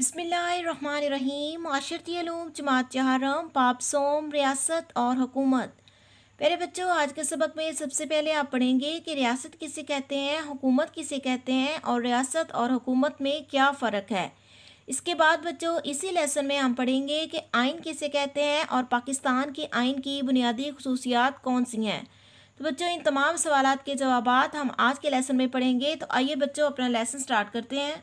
बसमीम माशरती ूम जमात जहारम पापसोम रियासत और हुकूमत मेरे बच्चों आज के सबक में सबसे पहले आप पढ़ेंगे कि रियासत किसे कहते हैं हुकूमत किसे कहते हैं और रियासत और हुकूमत में क्या फ़र्क है इसके बाद बच्चों इसी लेसन में हम पढ़ेंगे कि आइन किसे कहते हैं और पाकिस्तान की आइन की बुनियादी खसूसियात कौन सी हैं तो बच्चों इन तमाम सवाल के जवाब हम आज के लेसन में पढ़ेंगे तो आइए बच्चों अपना लेसन स्टार्ट करते हैं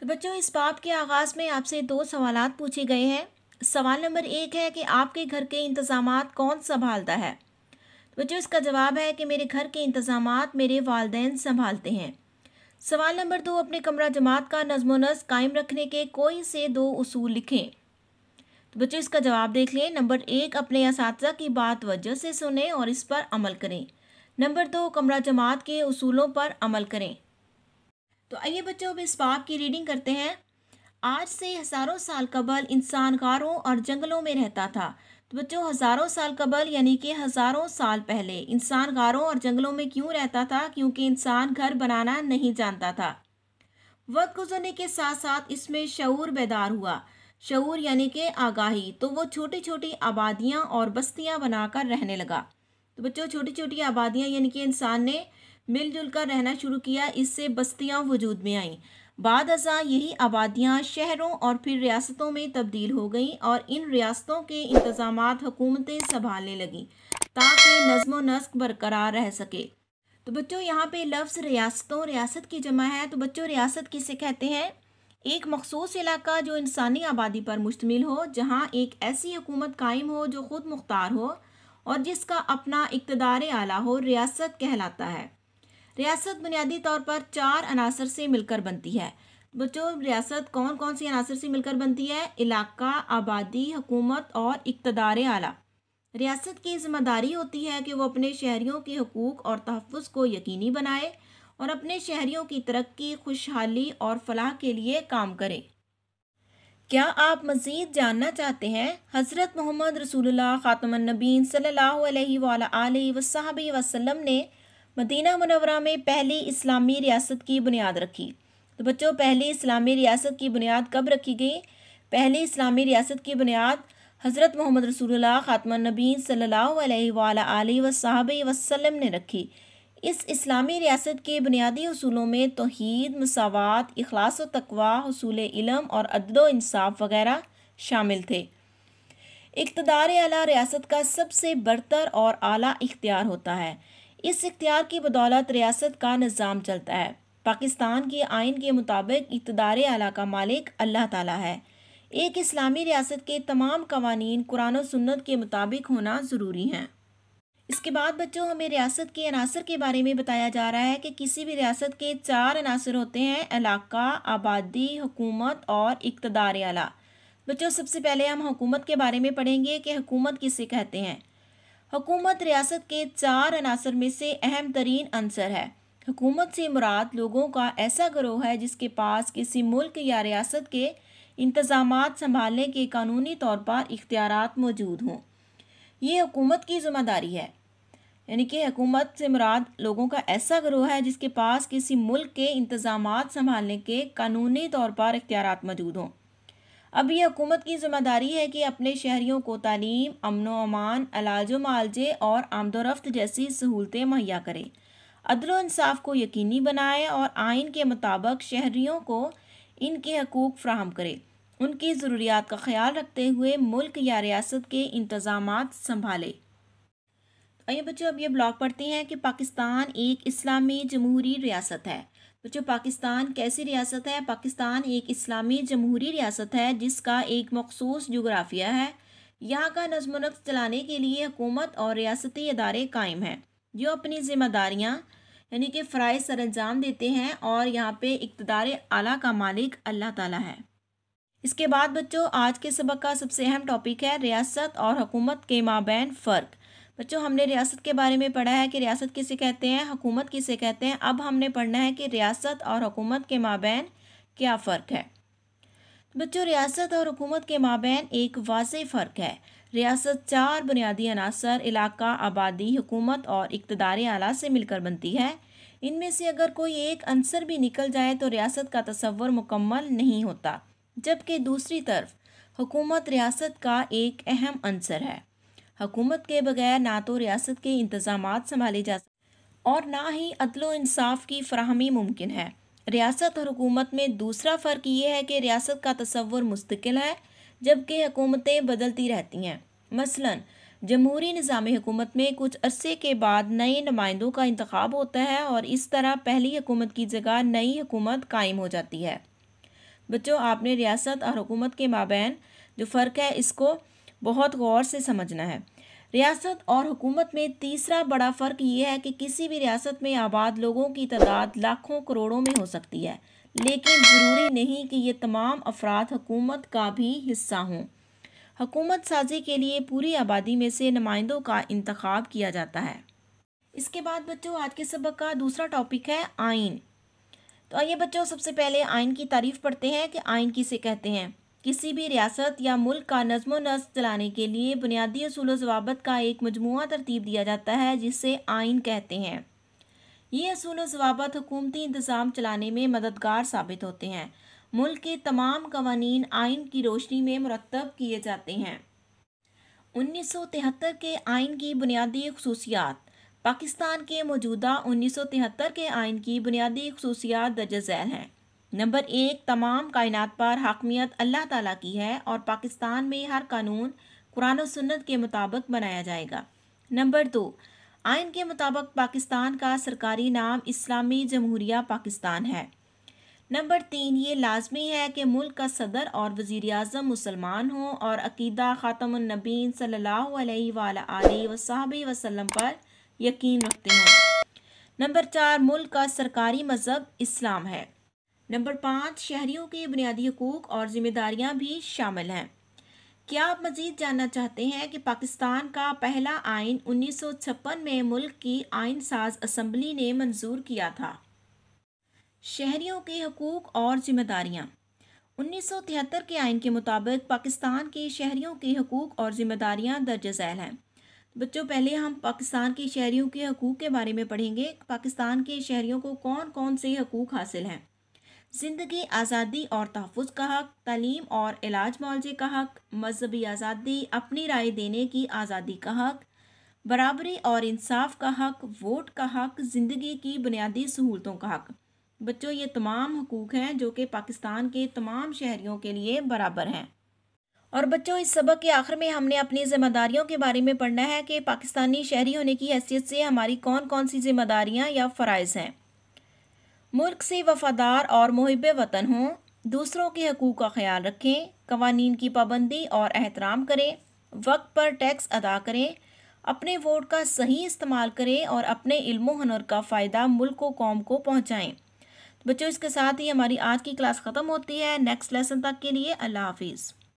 तो बच्चों इस बाप के आगाज़ में आपसे दो सवाल पूछे गए हैं सवाल नंबर एक है कि आपके घर के इंतज़ाम कौन संभालता है तो बच्चों इसका जवाब है कि मेरे घर के इंतज़ाम मेरे वालदे संभालते हैं सवाल नंबर दो अपने कमरा जमात का नजमो नज़ कायम रखने के कोई से दो असूल लिखें तो बच्चों इसका जवाब देख लें नंबर एक अपने इस की बात वजह से सुने और इस पर अमल करें नंबर दो कमरा जमात के असूलों पर अमल करें तो आइए बच्चों अब इस बाब की रीडिंग करते हैं आज से हज़ारों साल कबल इंसान गारों और जंगलों में रहता था तो बच्चों हज़ारों साल कबल यानी कि हज़ारों साल पहले इंसान गारों और जंगलों में क्यों रहता था क्योंकि इंसान घर बनाना नहीं जानता था वक्त गुजरने के साथ साथ इसमें शूर बेदार हुआ शूर यानी कि आगाही तो वो छोटी छोटी आबादियाँ और बस्तियाँ बनाकर रहने लगा तो बच्चों छोटी छोटी आबादियाँ यानी कि इंसान ने मिलजुल कर रहना शुरू किया इससे बस्तियाँ वजूद में आईं बाद अजा यही आबादियाँ शहरों और फिर रियासतों में तब्दील हो गईं और इन रियासतों के इंतज़ाम हुकूमतें संभालने लगीं ताकि नज्म नस्क बरकरार रह सके तो बच्चों यहाँ पे लफ्ज़ रियासतों रियासत की जमा है तो बच्चों रियासत किसे कहते हैं एक मखसूस इलाका जो इंसानी आबादी पर मुश्तमिल हो जहाँ एक ऐसी हुकूमत कायम हो जो ख़ुद मुख्तार हो और जिसका अपना इकतदार आला हो रियासत कहलाता है रियासत बुनियादी तौर पर चार अनासर से मिलकर बनती है बच्चों रियासत कौन कौन सी अनासर से मिलकर बनती है इलाका आबादी हुकूमत और इकतदार आला रियासत की जिम्मेदारी होती है कि वो अपने शहरियों के हकूक़ और तहफ़ को यकीनी बनाए और अपने शहरियों की तरक्की खुशहाली और फलाह के लिए काम करें क्या आप मज़ीद जानना चाहते हैं हज़रत मोहम्मद रसूल ख़ातमनबी सल्लल्लाहु अलैहि वसलम ने मदीना मनवरा में पहली इस्लामी रियासत की बुनियाद रखी तो बच्चों पहली इस्लामी रियासत की बुनियाद कब रखी गई पहली इस्लामी रियासत की बुनियाद हज़रत मोहम्मद रसूल ख़ातमन नबी सल अलैहि वसाहब ने रखी इस इस्लामी रियासत के बुनियादी असूलों में तोहद मसावत अखलास तकवा हसूल इलम और अदलो वगैरह शामिल थे इकतदार अला रियासत का सबसे बरतर और आला इख्तियार होता है इस इख्तियार की बदौलत रियासत का निज़ाम चलता है पाकिस्तान के आइन के मुताबिक इकतदार आला का मालिक अल्लाह ताला है एक इस्लामी रियासत के तमाम कवानीन कुरान और सुन्नत के मुताबिक होना ज़रूरी हैं इसके बाद बच्चों हमें रियासत के अनासर के बारे में बताया जा रहा है कि किसी भी रियासत के चार अनासर होते हैं इलाका आबादी हुकूमत और इकतदार आला बच्चों सबसे पहले हम हुकूमत के बारे में पढ़ेंगे कि हुकूमत किसे कहते हैं हुकूमत रियासत के चार अनासर में से अहम तरीन अनसर है हुकूमत से मुराद लोगों का ऐसा ग्रोह है जिसके पास किसी मुल्क या रियासत के इंतज़ाम संभालने के कानूनी तौर पर इख्तियार मौजूद हों ये हुकूमत की ज़िम्मेदारी है यानी कि हुकूमत से मुराद लोगों का ऐसा ग्रोह है जिसके पास किसी मुल्क के इंतज़ाम संभालने के कानूनी तौर पर इख्तियार मौजूद हों अब ये हुकूमत की जिम्मेदारी है कि अपने शहरीों को तालीम अमन अमान अलाज मालजे और आमदोरफ्त जैसी सहूलतें मुहैया करे अदलो इंसाफ को यकीनी बनाए और आइन के मुताबिक शहरीों को इनके हकूक़ फ्राहम करे उनकी ज़रूरियात का ख्याल रखते हुए मुल्क या रियासत के इंतज़ाम संभाले तो आइए बच्चों अब ये ब्लॉग पढ़ते हैं कि पाकिस्तान एक इस्लामी जमहूरी रियासत है बच्चों पाकिस्तान कैसी रियासत है पाकिस्तान एक इस्लामी जमहूरी रियासत है जिसका एक मखसूस जुग्राफिया है यहाँ का नजम चलाने के लिए हुकूमत और रियासती अदारे कायम हैं जो अपनी ज़िम्मेदारियाँ यानी कि फ़राय सर अंजाम देते हैं और यहाँ पे इकतदार आला का मालिक अल्लाह ताला है इसके बाद बच्चों आज के सबक का सबसे अहम टॉपिक है रियासत और हुकूमत के माबे फ़र्क बच्चों हमने रियासत के बारे में पढ़ा है कि रियासत किसे कहते हैं हुकूमत किसे कहते हैं अब हमने पढ़ना है कि रियासत और हुकूमत के माबेन क्या फ़र्क है तो बच्चों रियासत और हुकूमत के माबेन एक वाज फ़र्क है रियासत चार बुनियादी अनासर इलाका आबादी हुकूमत और इकतदार आला से मिलकर बनती है इनमें से अगर कोई एक अंसर भी निकल जाए तो रियासत का तस्वर मुकम्मल नहीं होता जबकि दूसरी तरफ हुकूमत रियासत का एक अहम अंसर है हुकूमत के बगैर ना तो रियासत के इंतज़ाम संभाले जा सकते और ना ही अदल इंसाफ की फ्राहमी मुमकिन है रियासत और हुकूमत में दूसरा फ़र्क ये है कि रियासत का तस्वर मुस्तकिल है जबकि हुकूमतें बदलती रहती हैं मसलन जमहूरी निज़ाम हुकूमत में कुछ अरसे के बाद नए नुमाइंदों का इंतखब होता है और इस तरह पहली हुकूमत की जगह नई हुकूमत कायम हो जाती है बच्चों आपने रियासत और हुकूमत के माबेन जो फ़र्क है इसको बहुत गौर से समझना है रियासत और हुकूमत में तीसरा बड़ा फ़र्क ये है कि किसी भी रियासत में आबाद लोगों की तादाद लाखों करोड़ों में हो सकती है लेकिन ज़रूरी नहीं कि ये तमाम अफराद हुकूमत का भी हिस्सा हों हकूमत साजी के लिए पूरी आबादी में से नुमाइंदों का इंतखब किया जाता है इसके बाद बच्चों आज के सबक का दूसरा टॉपिक है आइन तो आइए बच्चों सबसे पहले आइन की तारीफ़ पढ़ते हैं कि आइन किसे कहते हैं किसी भी रियासत या मुल्क का नजमो नज चलाने के लिए बुनियादी असूल जवाबत का एक मजमू तरतीब दिया जाता है जिसे आइन कहते हैं ये असूल जवाबत हुकूमती इंतज़ाम चलाने में मददगार साबित होते हैं मुल्क के तमाम कवानी आइन की रोशनी में मुरतब किए जाते हैं उन्नीस सौ तिहत्तर के आइन की बुनियादी खसूसियात पाकिस्तान के मौजूदा उन्नीस सौ तिहत्तर के आइन की बुनियादी खसूसियात दर्ज झैल हैं नंबर एक तमाम कायनात पर हाकमियत अल्लाह ताला की है और पाकिस्तान में हर कानून कुरान और सुन्नत के मुताबिक बनाया जाएगा नंबर दो आइन के मुताबिक पाकिस्तान का सरकारी नाम इस्लामी जमहूरिया पाकिस्तान है नंबर तीन ये लाजमी है कि मुल्क का सदर और वज़ी अजम मुसलमान हों और अकीदा ख़ातमनबीन सल्ला वसाब वसलम पर यकीन रखते हों नंबर चार मुल्क का सरकारी मज़हब इस्लाम है नंबर पाँच शहरियों के बुनियादी हकूक और ज़िम्मेदारियाँ भी शामिल हैं क्या आप मज़ीद जानना चाहते हैं कि पाकिस्तान का पहला आइन छप्पन में मुल्क की आइन साज असम्बली ने मंजूर किया था शहरियों के हकूक़ और ज़िम्मेदारियाँ तिहत्तर के आइन के मुताबिक पाकिस्तान के शहरियों के हकूक़ और ज़िम्मेदारियाँ दर्ज झैल हैं बच्चों पहले हम पाकिस्तान के शहरियों के हकूक़ के बारे में पढ़ेंगे पाकिस्तान के शहरियों को कौन कौन से हकूक़ हासिल हैं ज़िंदगी आज़ादी और तहफ़ का हक तलीम और इलाज मुआवजे का हक मजहबी आज़ादी अपनी राय देने की आज़ादी का हक बराबरी और इंसाफ का हक वोट का हक ज़िंदगी की बुनियादी सहूलतों का हक बच्चों ये तमाम हकूक़ हैं जो कि पाकिस्तान के तमाम शहरीों के लिए बराबर हैं और बच्चों इस सबक के आखिर में हमने अपनी ज़िम्मेदारियों के बारे में पढ़ना है कि पाकिस्तानी शहरी होने की हैसियत से हमारी कौन कौन सी ज़िम्मेदारियाँ या फ़रज़ हैं मुल्क से वफादार और मुहब वतन हों दूसरों के हकूक़ का ख्याल रखें कवानीन की पाबंदी और एहतराम करें वक्त पर टैक्स अदा करें अपने वोट का सही इस्तेमाल करें और अपने इल्म हनर का फ़ायदा मुल्क व कौम को पहुँचाएँ तो बच्चों इसके साथ ही हमारी आज की क्लास ख़त्म होती है नेक्स्ट लेसन तक के लिए अल्लाह हाफिज़